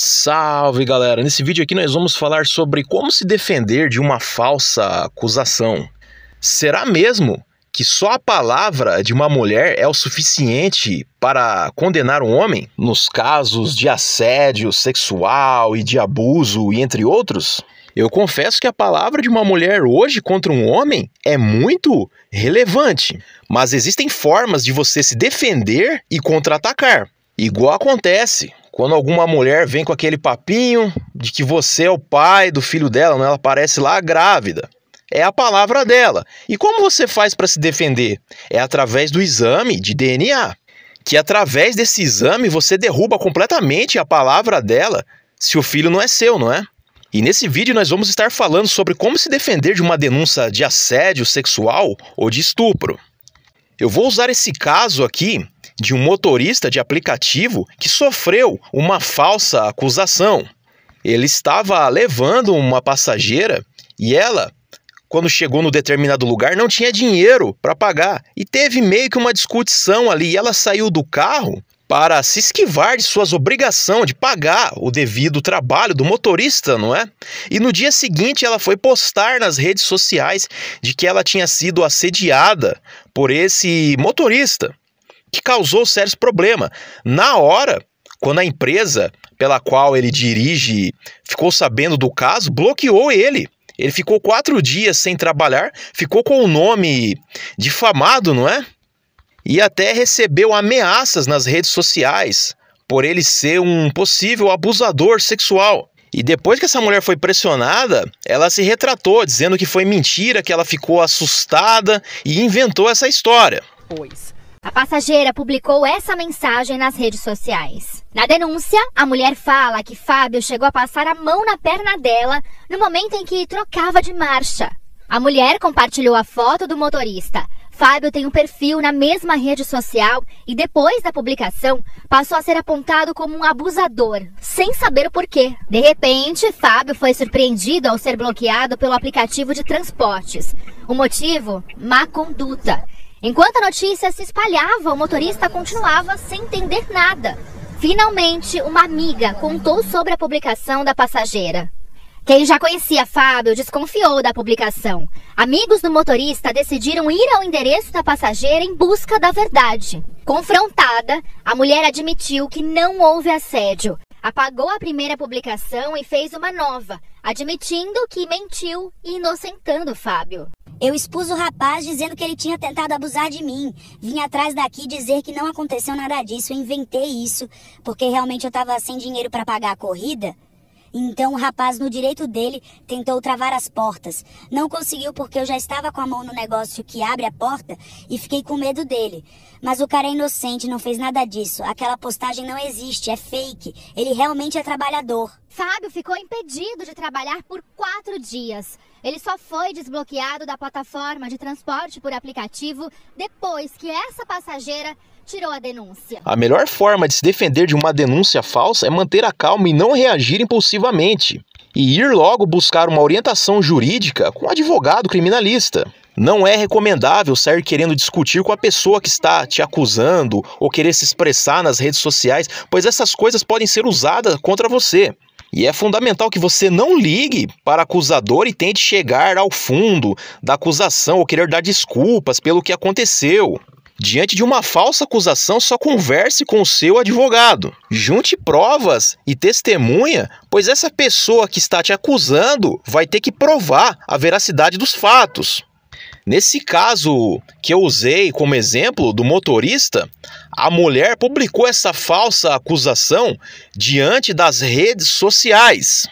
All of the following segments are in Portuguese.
Salve galera! Nesse vídeo aqui nós vamos falar sobre como se defender de uma falsa acusação. Será mesmo que só a palavra de uma mulher é o suficiente para condenar um homem? Nos casos de assédio sexual e de abuso e entre outros? Eu confesso que a palavra de uma mulher hoje contra um homem é muito relevante, mas existem formas de você se defender e contra-atacar. Igual acontece quando alguma mulher vem com aquele papinho de que você é o pai do filho dela, né? ela aparece lá grávida. É a palavra dela. E como você faz para se defender? É através do exame de DNA. Que através desse exame você derruba completamente a palavra dela se o filho não é seu, não é? E nesse vídeo nós vamos estar falando sobre como se defender de uma denúncia de assédio sexual ou de estupro. Eu vou usar esse caso aqui de um motorista de aplicativo que sofreu uma falsa acusação. Ele estava levando uma passageira e ela, quando chegou no determinado lugar, não tinha dinheiro para pagar e teve meio que uma discussão ali. ela saiu do carro para se esquivar de suas obrigações de pagar o devido trabalho do motorista, não é? E no dia seguinte ela foi postar nas redes sociais de que ela tinha sido assediada por esse motorista, que causou sérios problemas. Na hora, quando a empresa pela qual ele dirige ficou sabendo do caso, bloqueou ele. Ele ficou quatro dias sem trabalhar, ficou com o nome difamado, não é? e até recebeu ameaças nas redes sociais por ele ser um possível abusador sexual. E depois que essa mulher foi pressionada, ela se retratou, dizendo que foi mentira, que ela ficou assustada e inventou essa história. Pois. A passageira publicou essa mensagem nas redes sociais. Na denúncia, a mulher fala que Fábio chegou a passar a mão na perna dela no momento em que trocava de marcha. A mulher compartilhou a foto do motorista, Fábio tem um perfil na mesma rede social e depois da publicação passou a ser apontado como um abusador, sem saber o porquê. De repente, Fábio foi surpreendido ao ser bloqueado pelo aplicativo de transportes. O motivo? Má conduta. Enquanto a notícia se espalhava, o motorista continuava sem entender nada. Finalmente, uma amiga contou sobre a publicação da passageira. Quem já conhecia Fábio desconfiou da publicação. Amigos do motorista decidiram ir ao endereço da passageira em busca da verdade. Confrontada, a mulher admitiu que não houve assédio, apagou a primeira publicação e fez uma nova, admitindo que mentiu e inocentando Fábio. Eu expus o rapaz dizendo que ele tinha tentado abusar de mim. Vim atrás daqui dizer que não aconteceu nada disso, eu inventei isso, porque realmente eu estava sem dinheiro para pagar a corrida então o rapaz, no direito dele, tentou travar as portas. Não conseguiu porque eu já estava com a mão no negócio que abre a porta e fiquei com medo dele. Mas o cara é inocente, não fez nada disso. Aquela postagem não existe, é fake. Ele realmente é trabalhador. Fábio ficou impedido de trabalhar por quatro dias. Ele só foi desbloqueado da plataforma de transporte por aplicativo depois que essa passageira a denúncia. A melhor forma de se defender de uma denúncia falsa é manter a calma e não reagir impulsivamente. E ir logo buscar uma orientação jurídica com um advogado criminalista. Não é recomendável sair querendo discutir com a pessoa que está te acusando ou querer se expressar nas redes sociais, pois essas coisas podem ser usadas contra você. E é fundamental que você não ligue para acusador e tente chegar ao fundo da acusação ou querer dar desculpas pelo que aconteceu. Diante de uma falsa acusação, só converse com o seu advogado. Junte provas e testemunha, pois essa pessoa que está te acusando vai ter que provar a veracidade dos fatos. Nesse caso que eu usei como exemplo do motorista, a mulher publicou essa falsa acusação diante das redes sociais.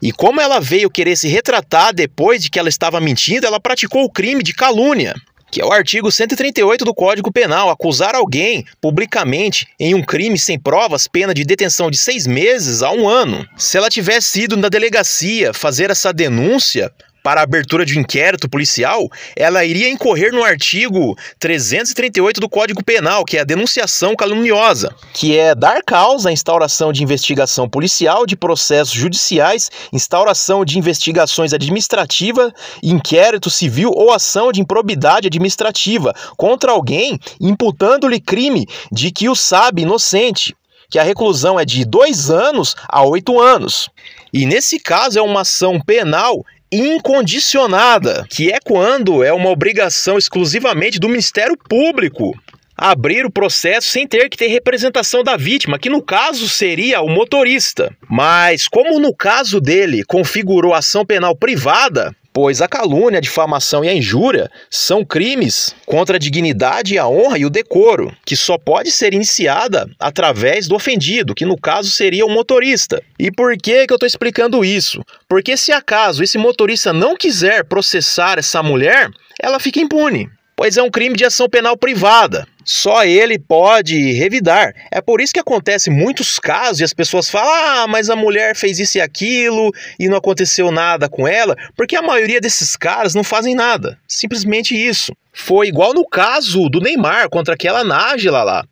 E como ela veio querer se retratar depois de que ela estava mentindo, ela praticou o crime de calúnia que é o artigo 138 do Código Penal, acusar alguém publicamente em um crime sem provas, pena de detenção de seis meses a um ano. Se ela tivesse ido na delegacia fazer essa denúncia, para abertura de um inquérito policial, ela iria incorrer no artigo 338 do Código Penal, que é a denunciação caluniosa, que é dar causa à instauração de investigação policial, de processos judiciais, instauração de investigações administrativas, inquérito civil ou ação de improbidade administrativa contra alguém imputando-lhe crime de que o sabe inocente que a reclusão é de dois anos a oito anos. E nesse caso é uma ação penal incondicionada, que é quando é uma obrigação exclusivamente do Ministério Público abrir o processo sem ter que ter representação da vítima, que no caso seria o motorista. Mas, como no caso dele configurou ação penal privada, pois a calúnia, a difamação e a injúria são crimes contra a dignidade, a honra e o decoro, que só pode ser iniciada através do ofendido, que no caso seria o motorista. E por que, que eu estou explicando isso? Porque se acaso esse motorista não quiser processar essa mulher, ela fica impune pois é um crime de ação penal privada. Só ele pode revidar. É por isso que acontece muitos casos e as pessoas falam: ah, mas a mulher fez isso e aquilo e não aconteceu nada com ela, porque a maioria desses caras não fazem nada. Simplesmente isso. Foi igual no caso do Neymar contra aquela Nájila lá.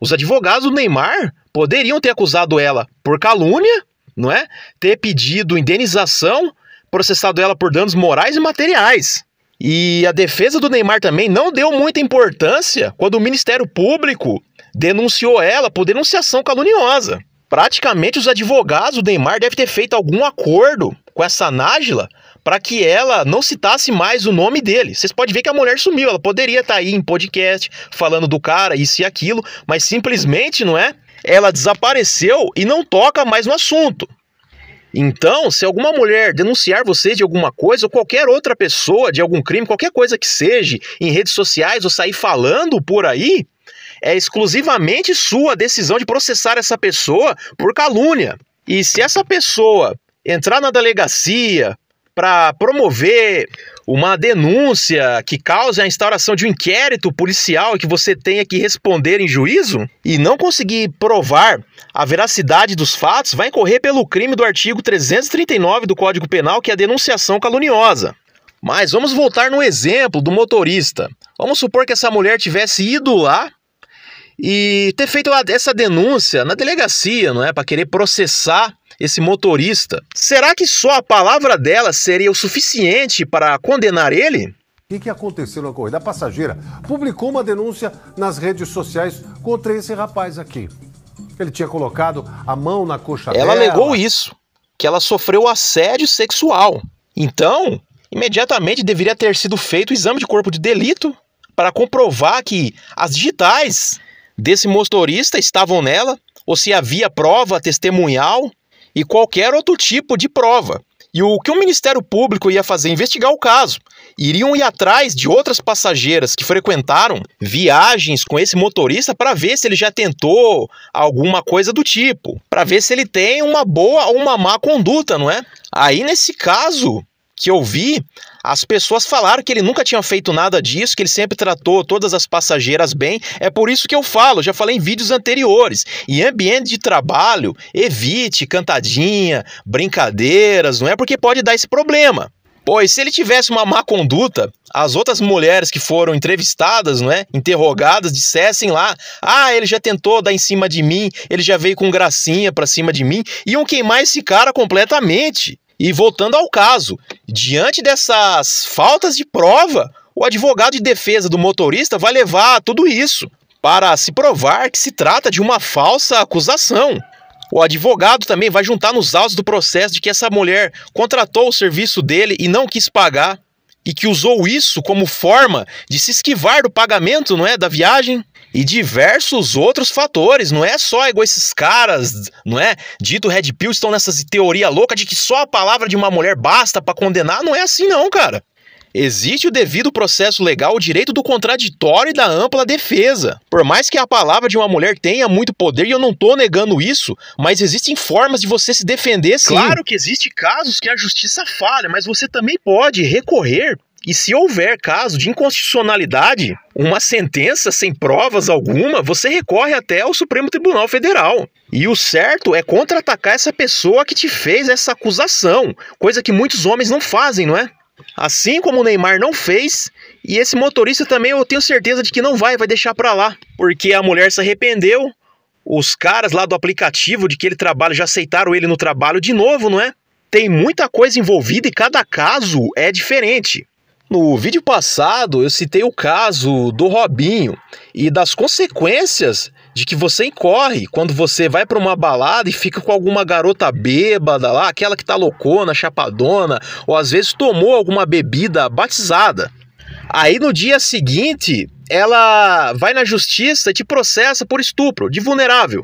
Os advogados do Neymar poderiam ter acusado ela por calúnia, não é? Ter pedido indenização, processado ela por danos morais e materiais. E a defesa do Neymar também não deu muita importância quando o Ministério Público denunciou ela por denunciação caluniosa. Praticamente os advogados do Neymar devem ter feito algum acordo com essa Nájila para que ela não citasse mais o nome dele. Vocês podem ver que a mulher sumiu, ela poderia estar tá aí em podcast falando do cara, isso e aquilo, mas simplesmente, não é? Ela desapareceu e não toca mais no assunto. Então, se alguma mulher denunciar você de alguma coisa ou qualquer outra pessoa de algum crime, qualquer coisa que seja, em redes sociais ou sair falando por aí, é exclusivamente sua decisão de processar essa pessoa por calúnia. E se essa pessoa entrar na delegacia para promover uma denúncia que cause a instauração de um inquérito policial e que você tenha que responder em juízo e não conseguir provar a veracidade dos fatos, vai incorrer pelo crime do artigo 339 do Código Penal, que é a denunciação caluniosa. Mas vamos voltar no exemplo do motorista. Vamos supor que essa mulher tivesse ido lá e ter feito essa denúncia na delegacia, não é, para querer processar esse motorista, será que só a palavra dela seria o suficiente para condenar ele? O que aconteceu na corrida? A passageira publicou uma denúncia nas redes sociais contra esse rapaz aqui. Ele tinha colocado a mão na coxa ela dela. Ela negou isso, que ela sofreu assédio sexual. Então, imediatamente deveria ter sido feito o exame de corpo de delito para comprovar que as digitais desse motorista estavam nela, ou se havia prova testemunhal e qualquer outro tipo de prova. E o que o Ministério Público ia fazer? Investigar o caso. Iriam ir atrás de outras passageiras que frequentaram viagens com esse motorista para ver se ele já tentou alguma coisa do tipo, para ver se ele tem uma boa ou uma má conduta, não é? Aí nesse caso, que eu vi, as pessoas falaram que ele nunca tinha feito nada disso, que ele sempre tratou todas as passageiras bem. É por isso que eu falo, já falei em vídeos anteriores. Em ambiente de trabalho, evite cantadinha, brincadeiras, não é porque pode dar esse problema. Pois se ele tivesse uma má conduta, as outras mulheres que foram entrevistadas, não é, interrogadas, dissessem lá: "Ah, ele já tentou dar em cima de mim, ele já veio com gracinha para cima de mim", iam queimar esse cara completamente. E voltando ao caso, diante dessas faltas de prova, o advogado de defesa do motorista vai levar tudo isso para se provar que se trata de uma falsa acusação. O advogado também vai juntar nos autos do processo de que essa mulher contratou o serviço dele e não quis pagar e que usou isso como forma de se esquivar do pagamento, não é, da viagem e diversos outros fatores. Não é só igual esses caras, não é? Dito Red Pill estão nessa teoria louca de que só a palavra de uma mulher basta para condenar. Não é assim, não, cara. Existe o devido processo legal, o direito do contraditório e da ampla defesa. Por mais que a palavra de uma mulher tenha muito poder, e eu não tô negando isso, mas existem formas de você se defender sim. Claro que existe casos que a justiça falha, mas você também pode recorrer e se houver caso de inconstitucionalidade, uma sentença sem provas alguma, você recorre até o Supremo Tribunal Federal. E o certo é contra-atacar essa pessoa que te fez essa acusação, coisa que muitos homens não fazem, não é? Assim como o Neymar não fez, e esse motorista também eu tenho certeza de que não vai, vai deixar para lá, porque a mulher se arrependeu, os caras lá do aplicativo de que ele trabalha já aceitaram ele no trabalho de novo, não é? Tem muita coisa envolvida e cada caso é diferente. No vídeo passado eu citei o caso do Robinho e das consequências de que você incorre quando você vai para uma balada e fica com alguma garota bêbada lá, aquela que tá loucona, chapadona, ou às vezes tomou alguma bebida batizada. Aí no dia seguinte, ela vai na justiça e te processa por estupro de vulnerável,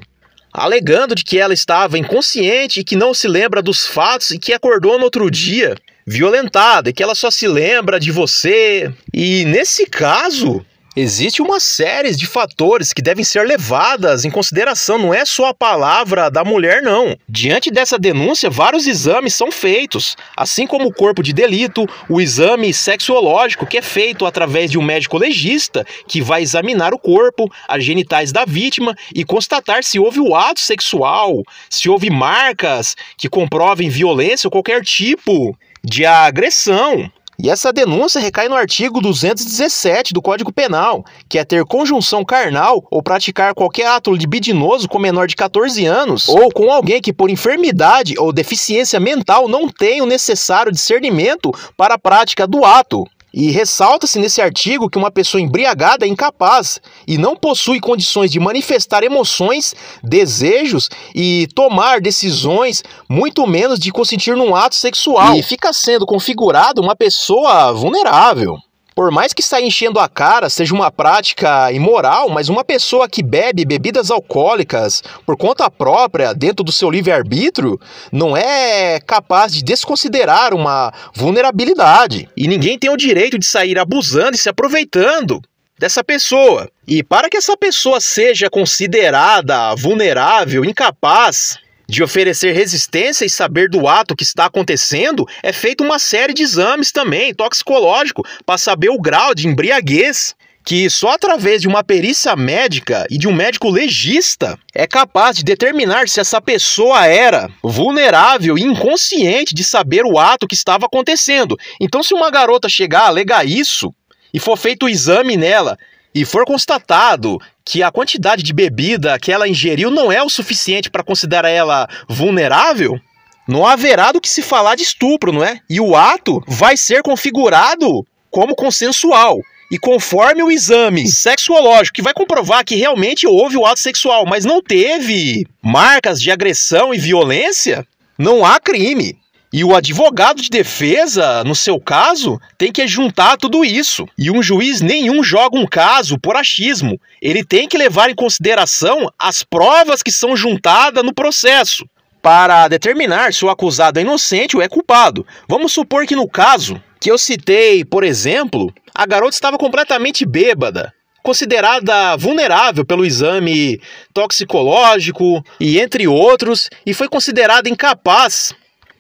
alegando de que ela estava inconsciente e que não se lembra dos fatos e que acordou no outro dia violentada e que ela só se lembra de você. E nesse caso, Existe uma série de fatores que devem ser levadas em consideração, não é só a palavra da mulher, não. Diante dessa denúncia, vários exames são feitos, assim como o corpo de delito, o exame sexológico, que é feito através de um médico legista, que vai examinar o corpo, as genitais da vítima e constatar se houve o ato sexual, se houve marcas que comprovem violência ou qualquer tipo de agressão. E essa denúncia recai no artigo 217 do Código Penal, que é ter conjunção carnal ou praticar qualquer ato libidinoso com menor de 14 anos, ou com alguém que por enfermidade ou deficiência mental não tem o necessário discernimento para a prática do ato. E ressalta-se nesse artigo que uma pessoa embriagada é incapaz e não possui condições de manifestar emoções, desejos e tomar decisões, muito menos de consentir num ato sexual. E fica sendo configurada uma pessoa vulnerável. Por mais que estar enchendo a cara seja uma prática imoral, mas uma pessoa que bebe bebidas alcoólicas por conta própria, dentro do seu livre-arbítrio, não é capaz de desconsiderar uma vulnerabilidade. E ninguém tem o direito de sair abusando e se aproveitando dessa pessoa. E para que essa pessoa seja considerada vulnerável, incapaz de oferecer resistência e saber do ato que está acontecendo, é feita uma série de exames também, toxicológico, para saber o grau de embriaguez que só através de uma perícia médica e de um médico legista é capaz de determinar se essa pessoa era vulnerável e inconsciente de saber o ato que estava acontecendo. Então, se uma garota chegar a alegar isso e for feito o exame nela e for constatado que a quantidade de bebida que ela ingeriu não é o suficiente para considerar ela vulnerável, não haverá do que se falar de estupro, não é? E o ato vai ser configurado como consensual. E conforme o exame sexológico, que vai comprovar que realmente houve o ato sexual, mas não teve marcas de agressão e violência, não há crime. E o advogado de defesa, no seu caso, tem que juntar tudo isso. E um juiz nenhum joga um caso por achismo. Ele tem que levar em consideração as provas que são juntadas no processo para determinar se o acusado é inocente ou é culpado. Vamos supor que no caso que eu citei, por exemplo, a garota estava completamente bêbada, considerada vulnerável pelo exame toxicológico e entre outros, e foi considerada incapaz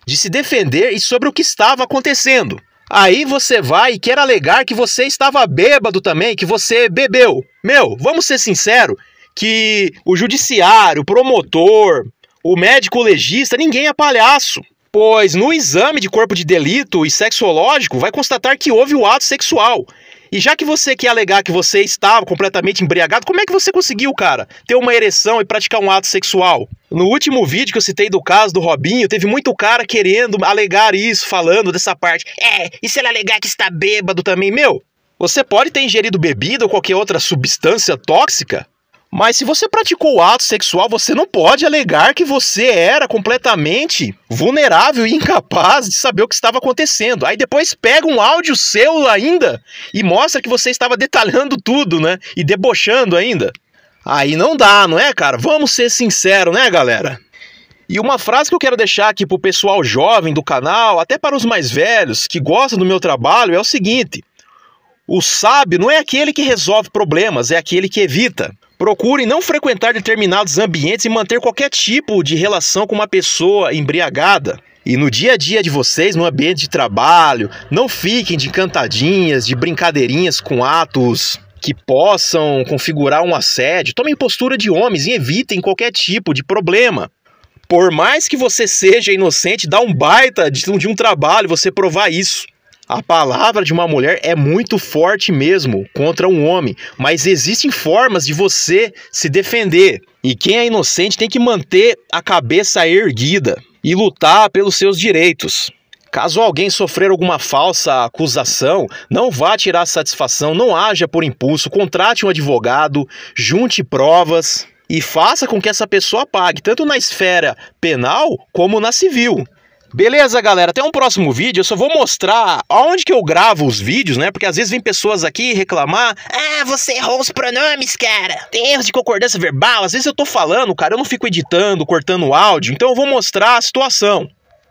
de se defender e sobre o que estava acontecendo. Aí você vai e quer alegar que você estava bêbado também, que você bebeu. Meu, vamos ser sincero que o judiciário, o promotor, o médico legista, ninguém é palhaço. Pois no exame de corpo de delito e sexológico vai constatar que houve o ato sexual. E já que você quer alegar que você estava completamente embriagado, como é que você conseguiu, cara, ter uma ereção e praticar um ato sexual? No último vídeo que eu citei do caso do Robinho, teve muito cara querendo alegar isso, falando dessa parte. É, e se ele alegar que está bêbado também, meu? Você pode ter ingerido bebida ou qualquer outra substância tóxica, mas se você praticou o ato sexual, você não pode alegar que você era completamente vulnerável e incapaz de saber o que estava acontecendo. Aí depois pega um áudio seu ainda e mostra que você estava detalhando tudo, né? E debochando ainda. Aí não dá, não é, cara? Vamos ser sinceros, né, galera? E uma frase que eu quero deixar aqui pro pessoal jovem do canal, até para os mais velhos que gostam do meu trabalho, é o seguinte: o sábio não é aquele que resolve problemas, é aquele que evita. Procure não frequentar determinados ambientes e manter qualquer tipo de relação com uma pessoa embriagada. E no dia a dia de vocês, no ambiente de trabalho, não fiquem de cantadinhas, de brincadeirinhas com atos que possam configurar um assédio. Tomem postura de homens e evitem qualquer tipo de problema. Por mais que você seja inocente, dá um baita de um trabalho você provar isso. A palavra de uma mulher é muito forte mesmo contra um homem, mas existem formas de você se defender. E quem é inocente tem que manter a cabeça erguida e lutar pelos seus direitos. Caso alguém sofrer alguma falsa acusação, não vá tirar satisfação, não haja por impulso, contrate um advogado, junte provas e faça com que essa pessoa pague, tanto na esfera penal como na civil. Beleza, galera? Até um próximo vídeo. Eu só vou mostrar aonde que eu gravo os vídeos, né? Porque às vezes vem pessoas aqui reclamar. Ah, você errou os pronomes, cara. Tem erros de concordância verbal. Às vezes eu tô falando, cara, eu não fico editando, cortando o áudio. Então eu vou mostrar a situação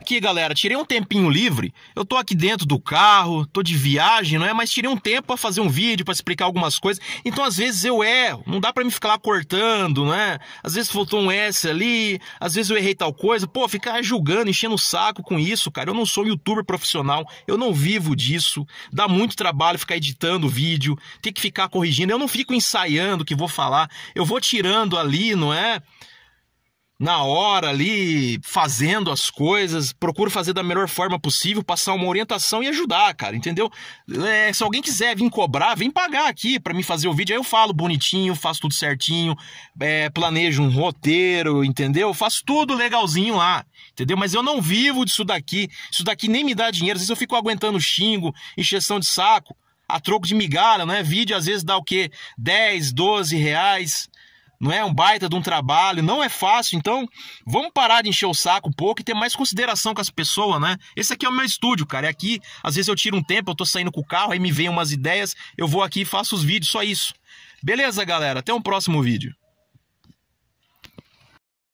aqui, galera. Tirei um tempinho livre. Eu tô aqui dentro do carro, tô de viagem, não é? Mas tirei um tempo para fazer um vídeo, para explicar algumas coisas. Então, às vezes eu erro. Não dá para me ficar lá cortando, né? Às vezes faltou um S ali, às vezes eu errei tal coisa. Pô, ficar julgando, enchendo o saco com isso, cara. Eu não sou youtuber profissional, eu não vivo disso. Dá muito trabalho ficar editando o vídeo, tem que ficar corrigindo. Eu não fico ensaiando o que vou falar. Eu vou tirando ali, não é? na hora ali, fazendo as coisas, procuro fazer da melhor forma possível, passar uma orientação e ajudar, cara, entendeu? É, se alguém quiser vir cobrar, vem pagar aqui para me fazer o vídeo, aí eu falo bonitinho, faço tudo certinho, é, planejo um roteiro, entendeu? faço tudo legalzinho lá, entendeu? Mas eu não vivo disso daqui, isso daqui nem me dá dinheiro, às vezes eu fico aguentando xingo, encheção de saco, a troco de migalha, né? Vídeo às vezes dá o quê? 10, 12 reais, não é um baita de um trabalho, não é fácil, então vamos parar de encher o saco um pouco e ter mais consideração com as pessoas, né? Esse aqui é o meu estúdio, cara, É aqui às vezes eu tiro um tempo, eu tô saindo com o carro, aí me vem umas ideias, eu vou aqui e faço os vídeos, só isso. Beleza, galera? Até um próximo vídeo.